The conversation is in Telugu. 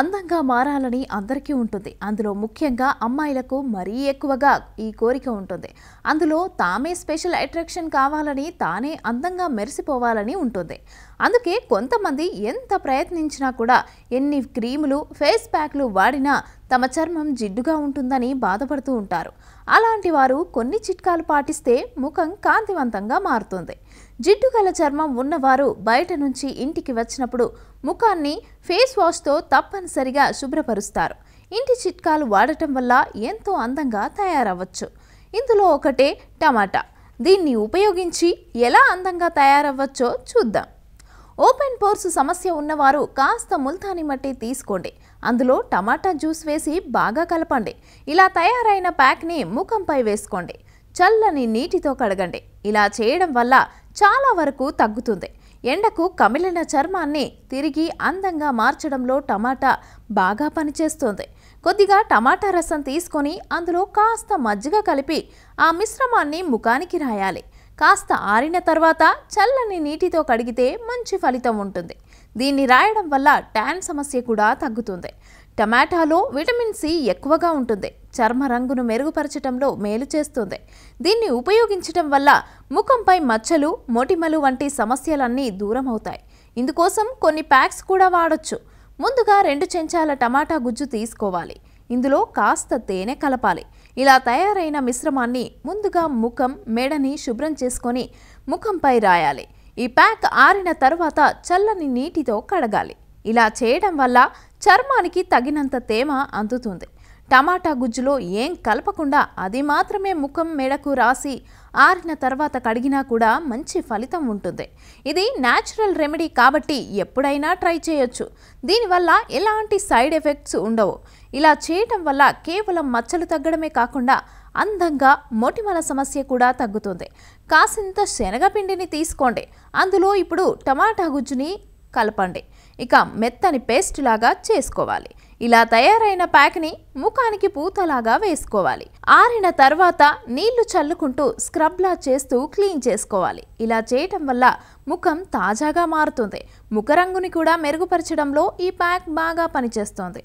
అందంగా మారాలని అందరికీ ఉంటుంది అందులో ముఖ్యంగా అమ్మాయిలకు మరీ ఎక్కువగా ఈ కోరిక ఉంటుంది అందులో తామే స్పెషల్ అట్రాక్షన్ కావాలని తానే అందంగా మెరిసిపోవాలని ఉంటుంది అందుకే కొంతమంది ఎంత ప్రయత్నించినా కూడా ఎన్ని క్రీములు ఫేస్ ప్యాక్లు వాడినా తమ చర్మం జిడ్డుగా ఉంటుందని బాధపడుతూ ఉంటారు అలాంటి వారు కొన్ని చిట్కాలు పాటిస్తే ముఖం కాంతివంతంగా మారుతుంది జిడ్డు గల చర్మం ఉన్నవారు బయట నుంచి ఇంటికి వచ్చినప్పుడు ముఖాన్ని ఫేస్ వాష్తో తప్పనిసరిగా శుభ్రపరుస్తారు ఇంటి చిట్కాలు వాడటం వల్ల ఎంతో అందంగా తయారవ్వచ్చు ఇందులో ఒకటే టమాటా దీన్ని ఉపయోగించి ఎలా అందంగా తయారవ్వచ్చో చూద్దాం ఓపెన్ పోర్స్ సమస్య ఉన్నవారు కాస్త ముల్తాని మట్టి తీసుకోండి అందులో టమాటా జ్యూస్ వేసి బాగా కలపండి ఇలా తయారైన ప్యాక్ని ముఖంపై వేసుకోండి చల్లని నీటితో కడగండి ఇలా చేయడం వల్ల చాలా వరకు తగ్గుతుంది ఎండకు కమిలిన చర్మాన్ని తిరిగి అందంగా మార్చడంలో టమాటా బాగా పనిచేస్తుంది కొద్దిగా టమాటా రసం తీసుకొని అందులో కాస్త మజ్జిగ కలిపి ఆ మిశ్రమాన్ని ముఖానికి రాయాలి కాస్త ఆరిన తర్వాత చల్లని నీటితో కడిగితే మంచి ఫలితం ఉంటుంది దీన్ని రాయడం వల్ల ట్యాన్ సమస్య కూడా తగ్గుతుంది టమాటాలో విటమిన్ సి ఎక్కువగా ఉంటుంది చర్మ రంగును మెరుగుపరచడంలో మేలు చేస్తుంది దీన్ని ఉపయోగించడం వల్ల ముఖంపై మచ్చలు మొటిమలు వంటి సమస్యలన్నీ దూరం అవుతాయి ఇందుకోసం కొన్ని ప్యాక్స్ కూడా వాడొచ్చు ముందుగా రెండు చెంచాల టమాటా గుజ్జు తీసుకోవాలి ఇందులో కాస్త తేనె కలపాలి ఇలా తయారైన మిశ్రమాన్ని ముందుగా ముఖం మెడని శుభ్రం చేసుకొని ముఖంపై రాయాలి ఈ ప్యాక్ ఆరిన తర్వాత చల్లని నీటితో కడగాలి ఇలా చేయడం వల్ల చర్మానికి తగినంత తేమ అందుతుంది టమాటా గుజ్జులో ఏం కలపకుండా అది మాత్రమే ముఖం మెడకు రాసి ఆరిన తర్వాత కడిగినా కూడా మంచి ఫలితం ఉంటుంది ఇది న్యాచురల్ రెమెడీ కాబట్టి ఎప్పుడైనా ట్రై చేయొచ్చు దీనివల్ల ఎలాంటి సైడ్ ఎఫెక్ట్స్ ఉండవు ఇలా చేయటం వల్ల కేవలం మచ్చలు తగ్గడమే కాకుండా అందంగా మొటిమల సమస్య కూడా తగ్గుతుంది కాసింత శనగపిండిని తీసుకోండి అందులో ఇప్పుడు టమాటా గుజ్జుని కలపండి ఇక మెత్తని పేస్ట్ లాగా చేసుకోవాలి ఇలా తయారైన ప్యాక్ని ముఖానికి పూతలాగా వేసుకోవాలి ఆరిన తర్వాత నీళ్లు చల్లుకుంటూ స్క్రబ్లా చేస్తూ క్లీన్ చేసుకోవాలి ఇలా చేయటం వల్ల ముఖం తాజాగా మారుతుంది ముఖరంగుని కూడా మెరుగుపరచడంలో ఈ ప్యాక్ బాగా పనిచేస్తుంది